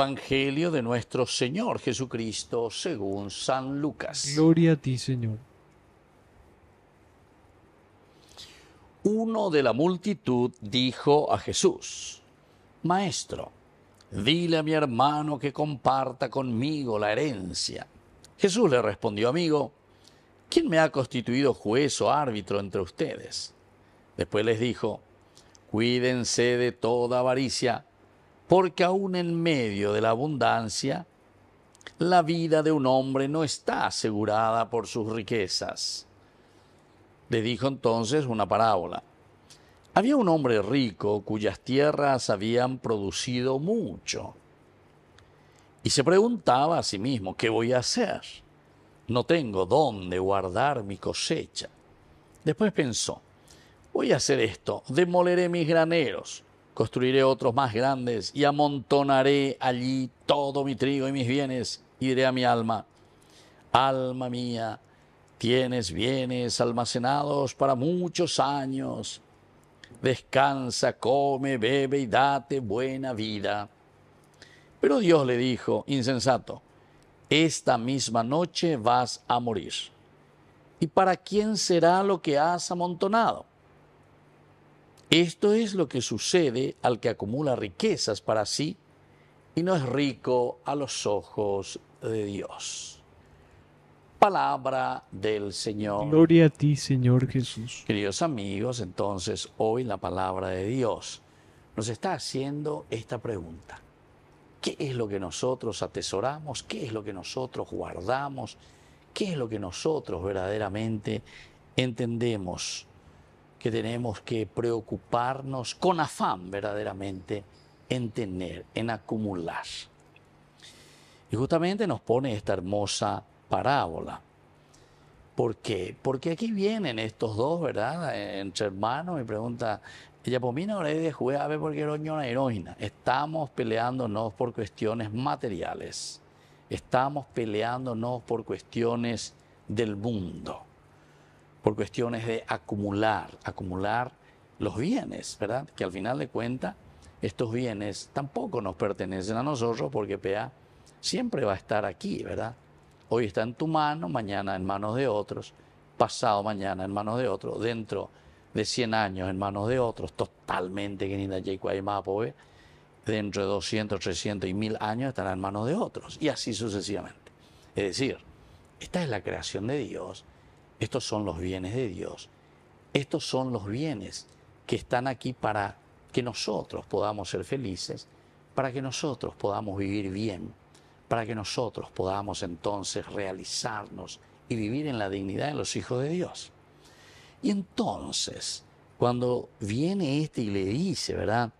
Evangelio de nuestro Señor Jesucristo según San Lucas. Gloria a ti, Señor. Uno de la multitud dijo a Jesús, Maestro, dile a mi hermano que comparta conmigo la herencia. Jesús le respondió, amigo, ¿quién me ha constituido juez o árbitro entre ustedes? Después les dijo, cuídense de toda avaricia porque aún en medio de la abundancia, la vida de un hombre no está asegurada por sus riquezas. Le dijo entonces una parábola. Había un hombre rico cuyas tierras habían producido mucho. Y se preguntaba a sí mismo, ¿qué voy a hacer? No tengo dónde guardar mi cosecha. Después pensó, voy a hacer esto, demoleré mis graneros, Construiré otros más grandes y amontonaré allí todo mi trigo y mis bienes. Y diré a mi alma, alma mía, tienes bienes almacenados para muchos años. Descansa, come, bebe y date buena vida. Pero Dios le dijo, insensato, esta misma noche vas a morir. ¿Y para quién será lo que has amontonado? Esto es lo que sucede al que acumula riquezas para sí y no es rico a los ojos de Dios. Palabra del Señor. Gloria a ti, Señor Jesús. Queridos amigos, entonces hoy la palabra de Dios nos está haciendo esta pregunta. ¿Qué es lo que nosotros atesoramos? ¿Qué es lo que nosotros guardamos? ¿Qué es lo que nosotros verdaderamente entendemos? que tenemos que preocuparnos con afán verdaderamente en tener, en acumular. Y justamente nos pone esta hermosa parábola. ¿Por qué? Porque aquí vienen estos dos, ¿verdad? Entre hermanos, me pregunta, Yapomina pues de ver porque una heroína. Estamos peleándonos por cuestiones materiales. Estamos peleándonos por cuestiones del mundo por cuestiones de acumular, acumular los bienes, ¿verdad? Que al final de cuentas, estos bienes tampoco nos pertenecen a nosotros porque PA siempre va a estar aquí, ¿verdad? Hoy está en tu mano, mañana en manos de otros, pasado mañana en manos de otros, dentro de 100 años en manos de otros, totalmente que ni y dentro de 200, 300 y 1000 años estará en manos de otros, y así sucesivamente. Es decir, esta es la creación de Dios estos son los bienes de Dios. Estos son los bienes que están aquí para que nosotros podamos ser felices, para que nosotros podamos vivir bien, para que nosotros podamos entonces realizarnos y vivir en la dignidad de los hijos de Dios. Y entonces, cuando viene este y le dice, ¿verdad?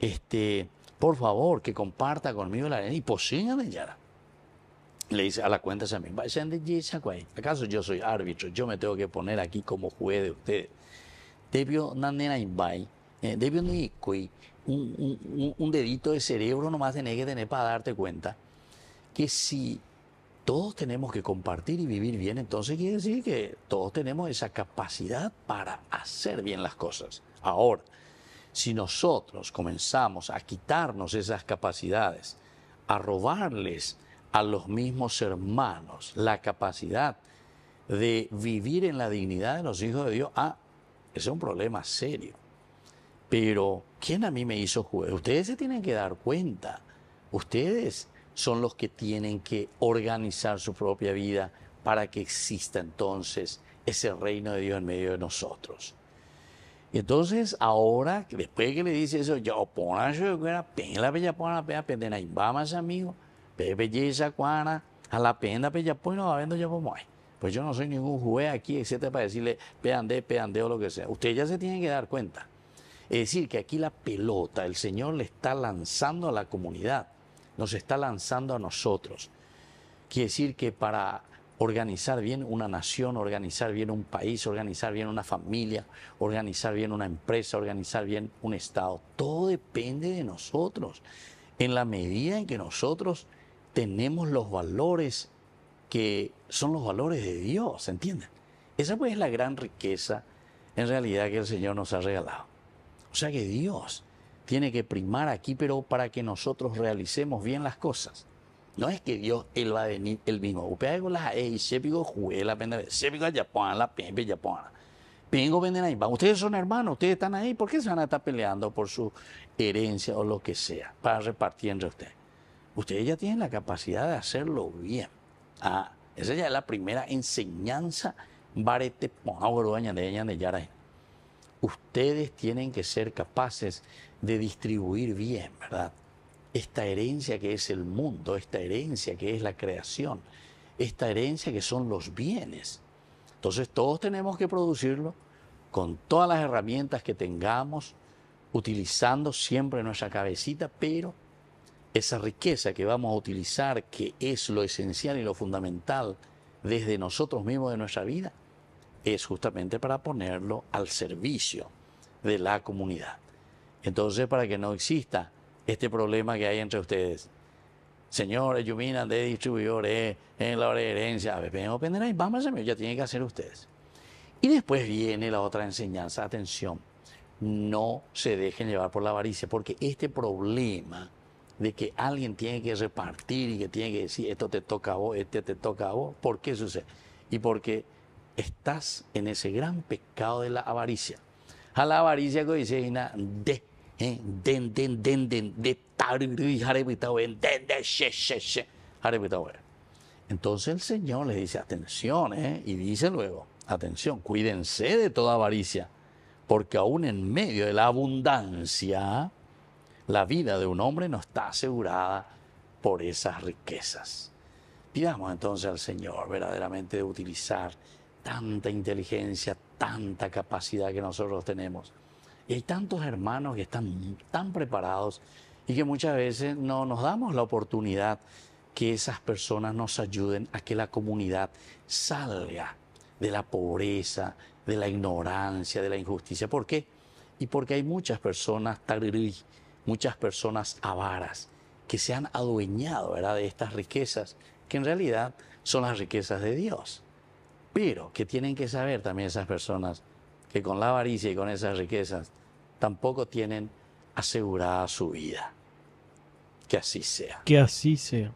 Este, por favor, que comparta conmigo la arena y posíganme ya le dice a la cuenta ¿Acaso yo soy árbitro? Yo me tengo que poner aquí como juez de ustedes. Debió eh, un, un dedito de cerebro nomás de que tener para darte cuenta que si todos tenemos que compartir y vivir bien, entonces quiere decir que todos tenemos esa capacidad para hacer bien las cosas. Ahora, si nosotros comenzamos a quitarnos esas capacidades, a robarles, a los mismos hermanos la capacidad de vivir en la dignidad de los hijos de Dios, ah, ese es un problema serio. Pero, ¿quién a mí me hizo juez? Ustedes se tienen que dar cuenta. Ustedes son los que tienen que organizar su propia vida para que exista entonces ese reino de Dios en medio de nosotros. Y entonces ahora, después que le dice eso, yo pongo yo era pena la a la pena pendeja, vamos amigo de belleza cuana, a la pena, pues ya pues no va viendo ya ahí. Pues, pues yo no soy ningún juez aquí, etcétera, para decirle peande, peande o lo que sea. Ustedes ya se tienen que dar cuenta. Es decir, que aquí la pelota, el Señor le está lanzando a la comunidad, nos está lanzando a nosotros. Quiere decir que para organizar bien una nación, organizar bien un país, organizar bien una familia, organizar bien una empresa, organizar bien un Estado. Todo depende de nosotros. En la medida en que nosotros tenemos los valores que son los valores de Dios, ¿entienden? Esa pues es la gran riqueza en realidad que el Señor nos ha regalado. O sea que Dios tiene que primar aquí, pero para que nosotros realicemos bien las cosas. No es que Dios, Él va a venir mismo. Ustedes son hermanos, ustedes están ahí. ¿Por qué se van a estar peleando por su herencia o lo que sea para repartir entre ustedes? ustedes ya tienen la capacidad de hacerlo bien. Ah, esa ya es la primera enseñanza de Ustedes tienen que ser capaces de distribuir bien, ¿verdad? Esta herencia que es el mundo, esta herencia que es la creación, esta herencia que son los bienes. Entonces todos tenemos que producirlo con todas las herramientas que tengamos, utilizando siempre nuestra cabecita, pero esa riqueza que vamos a utilizar, que es lo esencial y lo fundamental desde nosotros mismos de nuestra vida, es justamente para ponerlo al servicio de la comunidad. Entonces, para que no exista este problema que hay entre ustedes, señores, Yumina, de distribuidores, en la herencia, a ahí, vamos a ya tienen que hacer ustedes. Y después viene la otra enseñanza, atención, no se dejen llevar por la avaricia, porque este problema de que alguien tiene que repartir y que tiene que decir esto te toca a vos, este te toca a vos. ¿Por qué sucede? Y porque estás en ese gran pecado de la avaricia. A la avaricia que dice de den den den den de entonces el Señor les dice, atención, ¿eh? y dice luego, atención, cuídense de toda avaricia, porque aún en medio de la abundancia la vida de un hombre no está asegurada por esas riquezas. Pidamos entonces al Señor verdaderamente de utilizar tanta inteligencia, tanta capacidad que nosotros tenemos. Y hay tantos hermanos que están tan preparados y que muchas veces no nos damos la oportunidad que esas personas nos ayuden a que la comunidad salga de la pobreza, de la ignorancia, de la injusticia. ¿Por qué? Y porque hay muchas personas muchas personas avaras que se han adueñado de estas riquezas, que en realidad son las riquezas de Dios. Pero que tienen que saber también esas personas que con la avaricia y con esas riquezas tampoco tienen asegurada su vida. Que así sea. Que así sea.